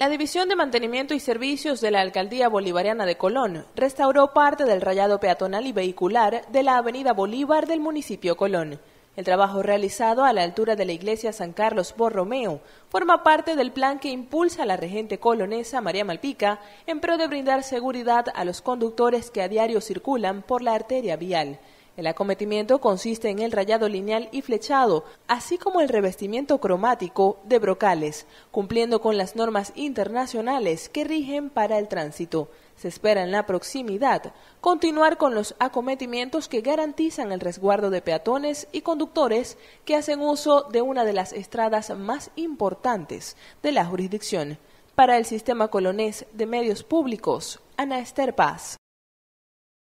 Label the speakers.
Speaker 1: La División de Mantenimiento y Servicios de la Alcaldía Bolivariana de Colón restauró parte del rayado peatonal y vehicular de la Avenida Bolívar del municipio Colón. El trabajo realizado a la altura de la iglesia San Carlos Borromeo forma parte del plan que impulsa la regente colonesa María Malpica en pro de brindar seguridad a los conductores que a diario circulan por la arteria vial. El acometimiento consiste en el rayado lineal y flechado, así como el revestimiento cromático de brocales, cumpliendo con las normas internacionales que rigen para el tránsito. Se espera en la proximidad continuar con los acometimientos que garantizan el resguardo de peatones y conductores que hacen uso de una de las estradas más importantes de la jurisdicción. Para el sistema colonés de medios públicos, Ana Esther Paz.